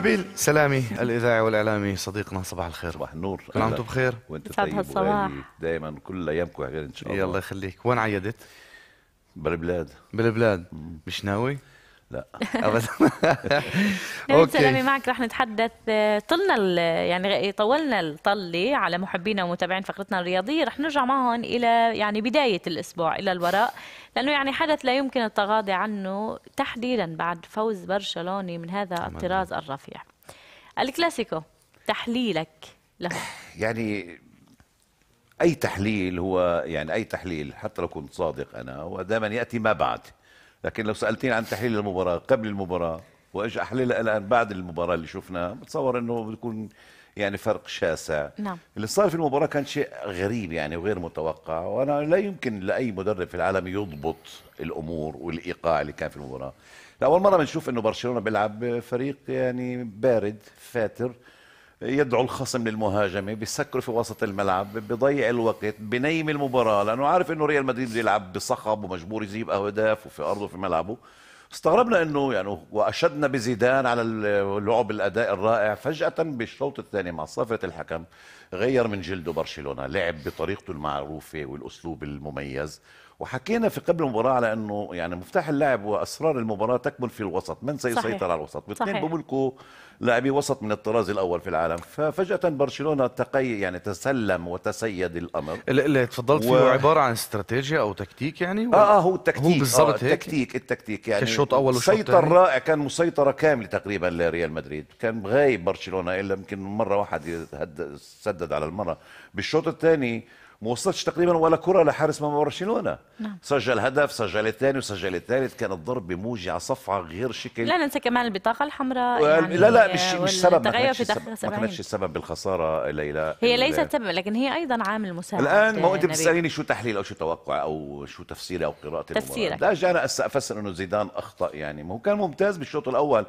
نبيل سلامي الاذاعي والاعلامي صديقنا صباح الخير صباح النور كل عام بخير وانت طيب دائما كل ايامكم خير ان شاء الله الله يخليك وين عيدت؟ بالبلاد بالبلاد مش ناوي؟ لا ابدا اوكي سلامي معك رح نتحدث طلنا يعني طولنا الطله على محبينا ومتابعين فقرتنا الرياضيه رح نرجع معهم الى يعني بدايه الاسبوع الى الوراء لانه يعني حدث لا يمكن التغاضي عنه تحديدا بعد فوز برشلوني من هذا الطراز الرفيع الكلاسيكو تحليلك له يعني اي تحليل هو يعني اي تحليل حتى لو كنت صادق انا هو دائما ياتي ما بعد لكن لو سالتيني عن تحليل المباراه قبل المباراه واجي احللها الان بعد المباراه اللي شفناها بتصور انه بتكون يعني فرق شاسع نعم. اللي صار في المباراه كان شيء غريب يعني وغير متوقع وانا لا يمكن لاي مدرب في العالم يضبط الامور والايقاع اللي كان في المباراه لاول مره بنشوف انه برشلونه بيلعب فريق يعني بارد فاتر يدعو الخصم للمهاجمه بيسكروا في وسط الملعب بضيع الوقت بنيم المباراه لانه عارف انه ريال مدريد بيلعب بصخب ومجبور يجيب اهداف وفي ارضه في ملعبه استغربنا انه يعني واشدنا بزيدان على اللعب الاداء الرائع فجاه بالشوط الثاني مع صفره الحكم غير من جلده برشلونه لعب بطريقته المعروفه والاسلوب المميز وحكينا في قبل المباراه على انه يعني مفتاح اللعب واسرار المباراه تكمن في الوسط من سيسيطر صحيح. على الوسط والاثنين بملكوا لاعبي وسط من الطراز الاول في العالم ففجاه برشلونه تقي يعني تسلم وتسيد الامر اللي تفضلت و... فيه عباره عن استراتيجيا او تكتيك يعني و... آه،, اه هو التكتيك هو بالضبط آه التكتيك التكتيك يعني الشوط اول وشوط سيطر رائع كان مسيطره كامله تقريبا لريال مدريد كان غايب برشلونه الا يمكن مره واحد سدد على المره بالشوط الثاني ما وصلتش تقريبا ولا كره لحارس مرمى برشلونه نعم. سجل هدف سجل الثاني وسجل الثالث كان الضرب بموجع صفعه غير شكل لا ننسى كمان البطاقه الحمراء يعني لا لا مش مش سبب ما كانتش السبب, ما كانتش السبب بالخساره ليلى هي ليست سبب لكن هي ايضا عامل مساعد الان ما هو انت بتساليني شو تحليل او شو توقع او شو تفسيري او قراءتي تفسيرك لا انا افسر انه زيدان اخطا يعني ما هو كان ممتاز بالشوط الاول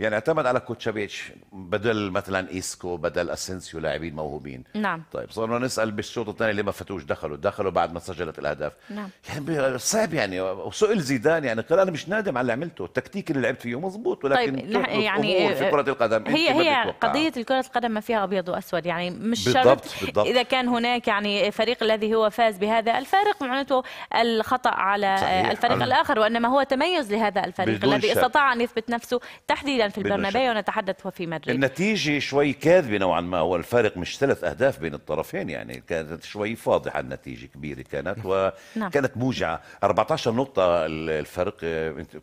يعني اعتمد على كوتشافيتش بدل مثلا ايسكو بدل اسنسيو لاعبين موهوبين نعم طيب صرنا نسال بالشوط الثاني اللي ما فتوش دخلوا دخلوا بعد ما سجلت الاهداف نعم يعني صعب يعني وسئل زيدان يعني قال انا مش نادم على اللي عملته التكتيك اللي لعبت فيه مظبوط طيب، ولكن طيب يعني في آه، كره القدم هي هي قضيه كره القدم ما فيها ابيض واسود يعني مش بالضبط شرط بالضبط. اذا كان هناك يعني فريق الذي هو فاز بهذا الفارق معناته الخطا على صحيح. الفريق الاخر وانما هو تميز لهذا الفريق الذي استطاع ان يثبت نفسه تحديدا في البرنابيو ونتحدث وفي مدريد النتيجة شوي كاذبة نوعا ما والفارق مش ثلاث أهداف بين الطرفين يعني كانت شوي فاضحة النتيجة كبيرة كانت نعم. وكانت موجعة 14 نقطة الفرق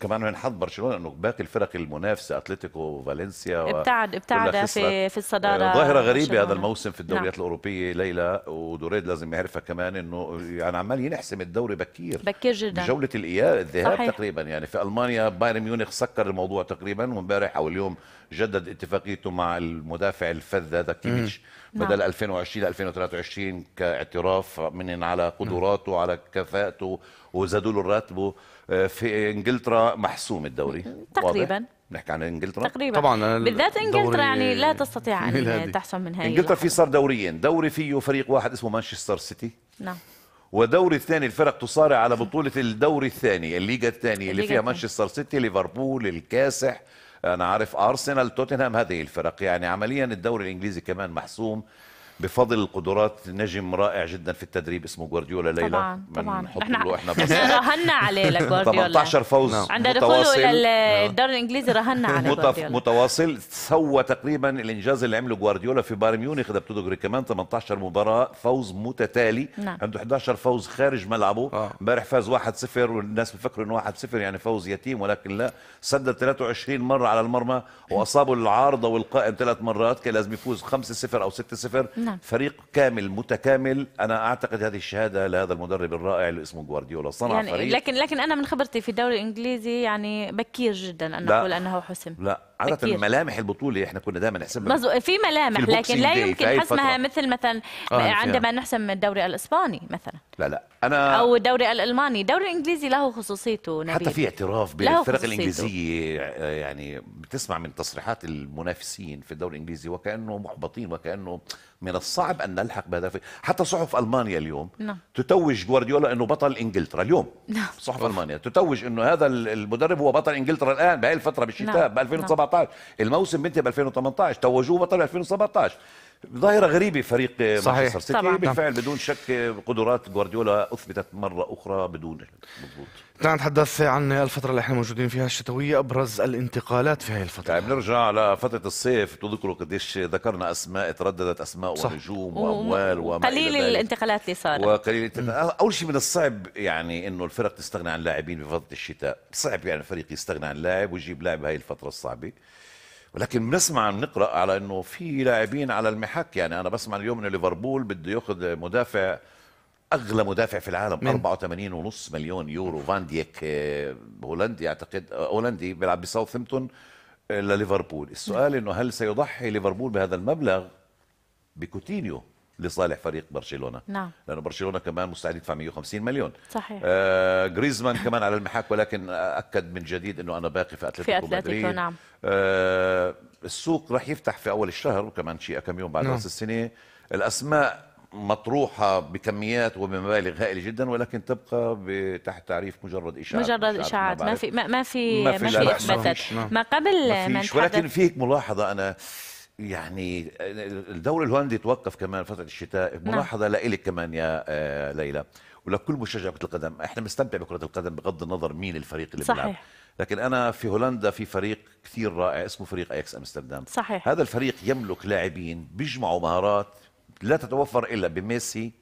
كمان من حظ برشلونة أنه باقي الفرق المنافسة أتلتيكو وفالنسيا ابتعد ابتعد في في الصدارة آه، ظاهرة غريبة هذا الموسم في الدوريات نعم. الأوروبية ليلى ودوريد لازم يعرفها كمان أنه يعني عمال ينحسم الدوري بكير بكير جدا بجولة الإياب الذهاب صحيح. تقريبا يعني في ألمانيا بايرن ميونخ سكر الموضوع تقريبا وامبارح امبارح او اليوم جدد اتفاقيته مع المدافع الفذ هذا كيميتش نعم. بدل 2020 2023 كاعتراف من على قدراته وعلى كفاءته وزادوا له راتبه آه، في انجلترا محسوم الدوري تقريبا نحكي عن انجلترا تقريبا طبعا بالذات انجلترا يعني لا تستطيع ان تحسم من هاي انجلترا في صار دوريين دوري فيه فريق واحد اسمه مانشستر سيتي نعم ودوري الثاني الفرق تصارع على بطولة الدوري الثاني الليغا الثانية اللي فيها مانشستر سيتي ليفربول الكاسح انا عارف ارسنال توتنهام هذه الفرق يعني عمليا الدوري الانجليزي كمان محسوم بفضل قدرات نجم رائع جدا في التدريب اسمه جوارديولا ليلى طبعا طبعا احنا له احنا بس رهنا عليه لجوارديولا 18 فوز نعم. عند دخوله الى أيوة. الدوري الانجليزي رهنا عليه جوارديولا متواصل سوى تقريبا الانجاز اللي عمله جوارديولا في بايرن ميونخ اذا بتدرك كمان 18 مباراه فوز متتالي نعم. عنده 11 فوز خارج ملعبه آه. امبارح فاز 1-0 والناس بتفكروا انه 1-0 يعني فوز يتيم ولكن لا سدد 23 مره على المرمى واصابه العارضه والقائم ثلاث مرات كان لازم يفوز 5-0 او 6-0 نعم. فريق كامل متكامل انا اعتقد هذه الشهاده لهذا المدرب الرائع اللي اسمه جوارديولا صنع يعني فريق لكن لكن انا من خبرتي في الدوري الانجليزي يعني بكير جدا ان اقول انه حسم لا عاده كتير. ملامح البطوله احنا كنا دائما نحسبها مزو... في ملامح في لكن لا يمكن حسمها مثل مثلا آه عندما نحسم الدوري الاسباني مثلا لا لا انا او الدوري الالماني الدوري الانجليزي له خصوصيته نبيل. حتى في اعتراف بالفرق الانجليزيه آه، يعني بتسمع من تصريحات المنافسين في الدوري الانجليزي وكانه محبطين وكانه من الصعب ان نلحق بهدف حتى صحف المانيا اليوم نعم. تتوج جوارديولا انه بطل انجلترا اليوم نعم. صحف المانيا تتوج انه هذا المدرب هو بطل انجلترا الان بهي الفتره بالشتاء نعم. ب 2017 2017 الموسم بنتهي ب 2018 توجوه بطل 2017 ظاهرة غريبة فريق مانشستر سيتي طبعا. بالفعل نعم. بدون شك قدرات جوارديولا أثبتت مرة أخرى بدون مضبوط تعال نتحدث عن الفترة اللي احنا موجودين فيها الشتوية أبرز الانتقالات في هذه الفترة يعني نرجع لفترة الصيف تذكروا قديش ذكرنا أسماء ترددت أسماء صح. ونجوم وأموال وما قليل الانتقالات اللي صارت وقليل الانتقالات أول شيء من الصعب يعني إنه الفرق تستغني عن لاعبين بفترة الشتاء صعب يعني الفريق يستغني عن لاعب ويجيب لاعب هاي الفترة الصعبة ولكن بنسمع بنقرا على انه في لاعبين على المحك يعني انا بسمع اليوم انه ليفربول بده ياخذ مدافع اغلى مدافع في العالم 84.5 84 ونص مليون يورو فان ديك آه، هولندي اعتقد آه، هولندي بيلعب بساوثهامبتون آه، لليفربول السؤال انه هل سيضحي ليفربول بهذا المبلغ بكوتينيو لصالح فريق برشلونه نعم لانه برشلونه كمان مستعد يدفع 150 مليون صحيح آه جريزمان كمان على المحك ولكن اكد من جديد انه انا باقي في اتلتيكو مدريد نعم آه السوق راح يفتح في اول الشهر وكمان شيء كم يوم بعد نعم. راس السنه الاسماء مطروحة بكميات وبمبالغ هائلة جدا ولكن تبقى تحت تعريف مجرد إشاعات مجرد إشاعات ما, ما في ما, ما في ما في إثباتات ما, نعم. ما قبل ما ولكن فيك ملاحظة أنا يعني الدوري الهولندي توقف كمان فتره الشتاء نعم. ملاحظه لإلك كمان يا آه، ليلى ولكل مشجع كره القدم احنا بنستمتع بكره القدم بغض النظر مين الفريق اللي صحيح. بيلعب لكن انا في هولندا في فريق كثير رائع اسمه فريق اياكس امستردام صحيح. هذا الفريق يملك لاعبين بيجمعوا مهارات لا تتوفر الا بميسي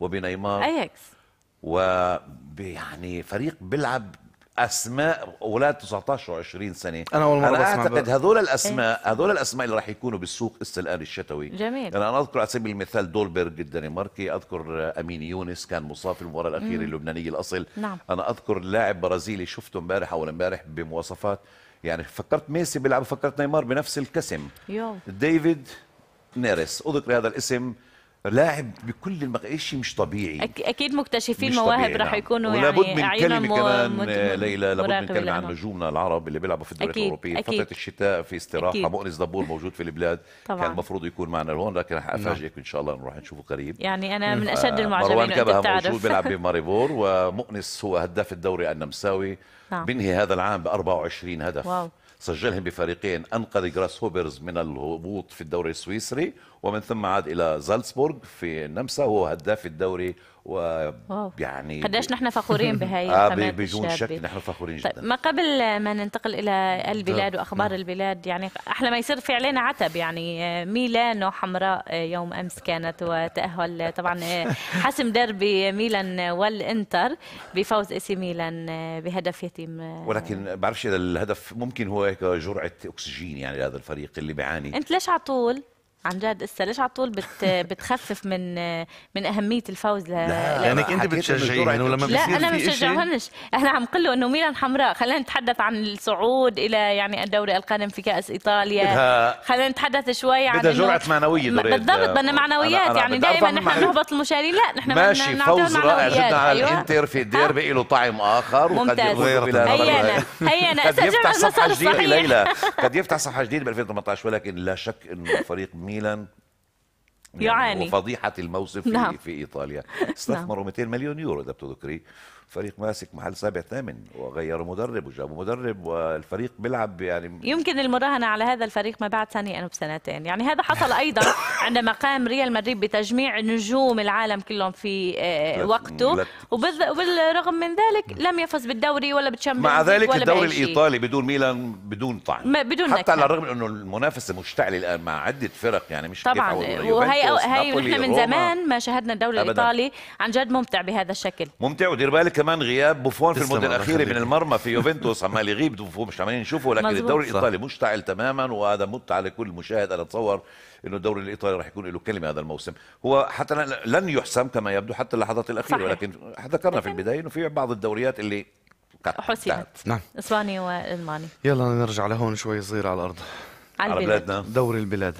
وبنيمار اياكس ويعني فريق بيلعب اسماء اولاد 19 و20 سنه انا اول مره أنا اعتقد هذول الاسماء إيه. هذول الاسماء اللي راح يكونوا بالسوق الان الشتوي جميل يعني انا اذكر على سبيل المثال دولبرج الدنماركي اذكر امين يونس كان مصاب في المباراه الاخيره اللبنانيه الاصل نعم. انا اذكر لاعب برازيلي شفته امبارح او امبارح بمواصفات يعني فكرت ميسي بيلعب فكرت نيمار بنفس الكسم يو. ديفيد نيرس اذكر هذا الاسم لاعب بكل شيء مش طبيعي اكيد مكتشفين مواهب نعم. راح يكونوا يعني ولابد من كلمه م... كمان م... آه، ليلى لابد من كلمه عن نجومنا العرب اللي بيلعبوا في الدوري الاوروبي فتره الشتاء في استراحه أكيد. مؤنس دبور موجود في البلاد طبعا. كان المفروض يكون معنا هون لكن راح نعم. افاجئك ان شاء الله نروح نشوفه قريب يعني انا من آه، اشد المعجبين مروان كبهه موجود بيلعب بماريبور ومؤنس هو هداف الدوري النمساوي نعم. بينهي هذا العام ب 24 هدف واو. سجلهم بفريقين انقذ جراس هوبرز من الهبوط في الدوري السويسري ومن ثم عاد الى زالسبورغ في النمسا هو هداف الدوري و يعني قديش نحن فخورين بهي آه بدون شك نحن فخورين طيب، جدا ما قبل ما ننتقل الى البلاد نعم. واخبار نعم. البلاد يعني احلى ما يصير في علينا عتب يعني آه، ميلانو حمراء آه، يوم امس كانت وتاهل آه، طبعا حسم ديربي ميلان والانتر بفوز سي ميلان بهدف يتيم ولكن بعرفش اذا الهدف ممكن هو هيك جرعه اكسجين يعني لهذا الفريق اللي بيعاني انت ليش على طول عن جد هسه ليش على طول بت بتخفف من من اهميه الفوز ل لا لانك يعني انت بتشجعيه انه لما لا انا ما بشجعهمش انا عم قل له انه ميلان حمراء خلينا نتحدث عن الصعود الى يعني الدوري القادم في كاس ايطاليا خلينا نتحدث شوي عن بدها جرعه معنويه بالضبط بدنا معنويات أنا أنا يعني دائما نحن نهبط المشاهدين لا نحن ماشي فوز رائع جدا على أيوة. الانتر في الديربي له آه. طعم اخر وقد يغير هينا هينا قد يفتح صفحه جديده ليلى قد يفتح صفحه جديده ب 2018 ولكن لا شك انه الفريق ميلان يعاني وفضيحه الموسم في, نعم. في ايطاليا نعم. استثمروا نعم. 200 مليون يورو اذا بتذكري فريق ماسك محل سابع ثامن وغيروا مدرب وجابوا مدرب والفريق بيلعب يعني يمكن المراهنه على هذا الفريق ما بعد سنه او بسنتين يعني هذا حصل ايضا عندما قام ريال مدريد بتجميع نجوم العالم كلهم في آه، وقته وبالرغم من ذلك لم يفز بالدوري ولا بالشامبيونز مع ذلك الدوري الايطالي بدون ميلان بدون طعم بدون حتى على الرغم انه المنافسه مشتعله الان مع عده فرق يعني مش طبعا وهي هي ونحن من زمان ما شاهدنا الدوري الايطالي عن جد ممتع بهذا الشكل ممتع ودير بالك كمان غياب بوفون في المده الاخيره من المرمى في يوفنتوس عمال يغيب بوفون مش عمالين نشوفه لكن الدوري الايطالي مشتعل تماما وهذا متعه لكل مشاهد انا اتصور انه الدوري الايطالي راح يكون له كلمه هذا الموسم هو حتى لن يحسم كما يبدو حتى اللحظات الاخيره صحيح. ولكن ذكرنا في البدايه انه في بعض الدوريات اللي حسمت نعم اسباني والماني يلا نرجع لهون شوي صغير على الارض على, على بلادنا دوري البلاد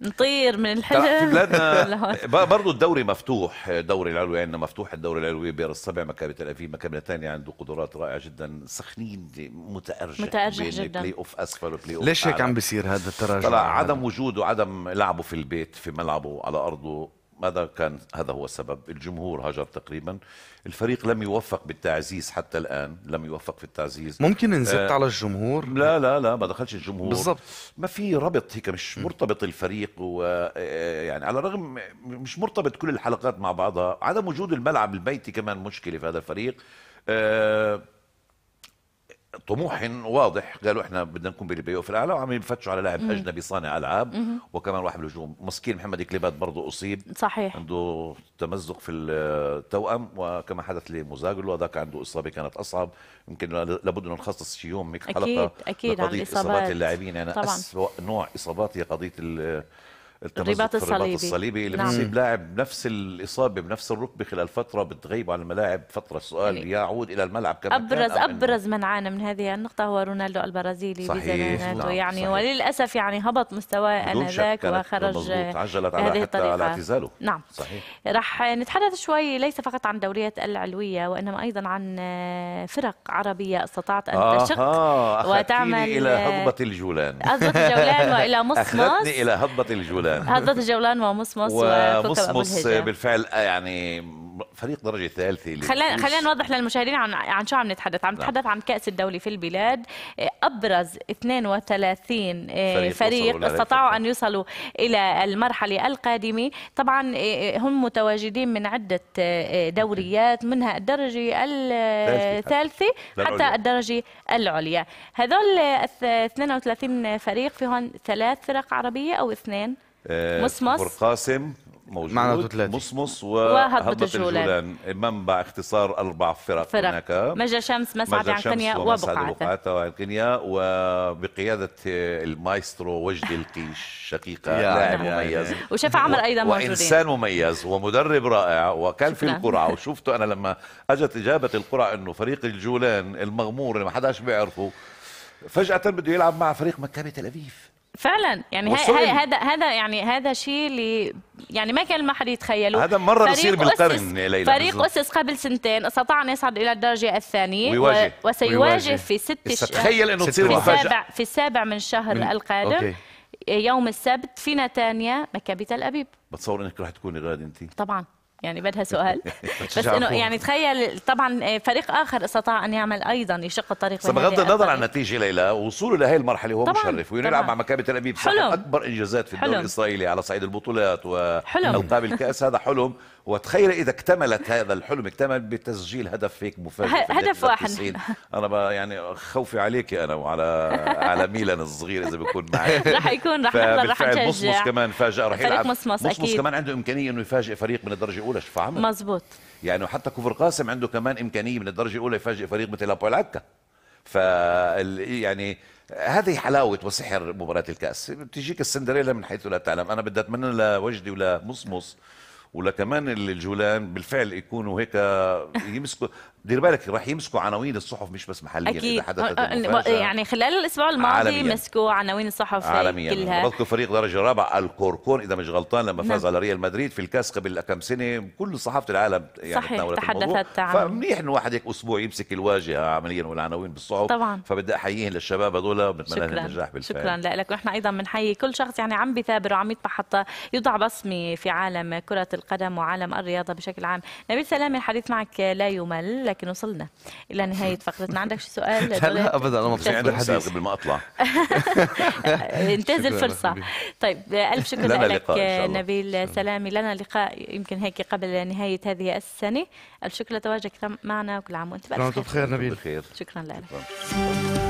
نطير من الحلم في بلادنا برضه الدوري مفتوح دوري العلوي عندنا مفتوح الدوري العلوي بير السبع مكابي تل ابيب مكابي نتانيا عنده قدرات رائعه جدا سخنين متارجح متارجح جدا بلاي اوف اسفل وبلاي اوف ليش هيك عم بيصير هذا التراجع؟ طلع عدم وجوده عدم لعبه في البيت في ملعبه على ارضه هذا كان هذا هو السبب الجمهور هاجر تقريبا الفريق لم يوفق بالتعزيز حتى الان لم يوفق في التعزيز ممكن نزت آه على الجمهور لا لا لا ما دخلش الجمهور بالضبط ما في ربط هيك مش مرتبط الفريق ويعني آه، على الرغم مش مرتبط كل الحلقات مع بعضها عدم وجود الملعب البيتي كمان مشكله في هذا الفريق آه طموح واضح قالوا احنا بدنا نكون بالبلاي اوف الاعلى وعم يفتشوا على لاعب اجنبي صانع العاب وكمان واحد بالهجوم مسكين محمد كليبات برضه اصيب صحيح عنده تمزق في التوأم وكما حدث لموزاغلو هذاك عنده اصابه كانت اصعب يمكن لابد انه نخصص شي يوم هيك حلقه اكيد اكيد عن اصابات اللاعبين يعني اسوء نوع اصابات هي قضيه الرباط الصليبي الرباط الصليبي اللي نعم. بتصيب لاعب بنفس الاصابه بنفس الركبه خلال فتره بتغيب عن الملاعب فتره سؤال يعني إيه. يعود الى الملعب كما ابرز كان ابرز من عانى من هذه النقطه هو رونالدو البرازيلي بزماناته نعم. يعني صحيح. وللاسف يعني هبط مستواه انذاك وخرج عجلت على هذه الطريقه على اعتزاله نعم صحيح رح نتحدث شوي ليس فقط عن دوريات العلويه وانما ايضا عن فرق عربيه استطاعت ان تشق آه وتعمل الى هضبه الجولان هضبه الجولان والى مصمص الى هضبه الجولان الجولان هضة الجولان ومصمص ومصمص بالفعل آه، يعني فريق درجه ثالثه خلينا خلينا نوضح للمشاهدين عن عن شو عم نتحدث عم نعم. نتحدث عن كاس الدولي في البلاد آه، ابرز 32 آه، فريق, فريق استطاعوا ان يوصلوا الى المرحله القادمه طبعا هم متواجدين من عده دوريات منها الدرجه الثالثه حتى الدرجه العليا هذول 32 فريق فيهم ثلاث فرق عربيه او اثنين مصمص قاسم موجود معنا ثلاثة مصمص وهبة الجولان منبع اختصار أربع فرق, فرق. هناك مجا شمس مسعد عنقنيا وبقعته وعنقنيا وبقيادة المايسترو وجدي القيش شقيقة لاعب مميز وشفا عمر أيضا موجودين وإنسان مميز ومدرب رائع وكان في القرعة وشفته أنا لما أجت إجابة القرعة أنه فريق الجولان المغمور اللي ما حداش بيعرفه فجأة بده يلعب مع فريق مكابي تل أبيب فعلا يعني هذا هذا يعني هذا شيء اللي يعني ما كان ما حد يتخيله هذا مره بصير بالقرن ليلى فريق اسس قبل سنتين استطاع ان يصعد الى الدرجه الثانيه ويواجه وسيواجه ويواجه. في ست ش... تخيل انه تصير في السابع في السابع من الشهر من... القادم أوكي. يوم السبت في نتانيا مكابي تل ابيب بتصور انك رح تكوني غادي انت طبعا يعني بدها سؤال بس انه يعني تخيل طبعا آه، فريق اخر استطاع ان يعمل ايضا يشق الطريق بس بغض النظر عن النتيجه ليلى وصوله لهي المرحله هو طبعاً مشرف ويلعب مع مكابي تل ابيب اكبر انجازات في الدوري الاسرائيلي على صعيد البطولات والقاب الكاس هذا حلم وتخيل اذا اكتملت هذا الحلم اكتمل بتسجيل هدف هيك مفاجئ هدف واحد انا بقى يعني خوفي عليك انا وعلى على ميلان الصغير اذا بيكون معي رح يكون رح نضل رح نشجع مصمص كمان فاجئ رح يلعب مصمص, مصمص كمان عنده امكانيه انه يفاجئ فريق من الدرجه الاولى شوف عمل مزبوط يعني حتى كفر قاسم عنده كمان امكانيه من الدرجه الاولى يفاجئ فريق مثل ابو العكا ف يعني هذه حلاوه وسحر مباراه الكاس بتجيك السندريلا من حيث لا تعلم انا بدي اتمنى لوجدي ولا مصمص ولا كمان الجولان بالفعل يكونوا هيك يمسكوا دير بالك راح يمسكوا عناوين الصحف مش بس محليا اكيد آه، آه، يعني خلال الاسبوع الماضي مسكوا عناوين الصحف عالميا كلها فريق درجه رابع الكوركون اذا مش غلطان لما نعم. فاز على ريال مدريد في الكاس قبل كم سنه كل صحافه العالم يعني صحيح تحدثت عنه فمنيح انه واحد هيك اسبوع يمسك الواجهه عمليا والعناوين بالصحف طبعا فبدي احييهم للشباب هذول وبنتمنى لهم النجاح بالفعل شكرا لك ونحن ايضا بنحيي كل شخص يعني عم بيثابر وعم يطبع حتى يوضع بصمه في عالم كره القدم وعالم الرياضه بشكل عام نبيل سلامه الحديث معك لا يمل ولكن وصلنا الى نهايه فقرتنا عندك شي سؤال لا, لا ابدا انا مبسوط عندي حديث قبل ما اطلع انتهز الفرصه طيب الف شكر لك نبيل سلامي لنا لقاء يمكن هيك قبل نهايه هذه السنه الشكر لتواجدك معنا وكل عام وانت بخير خير بخير نبيل شكرا لك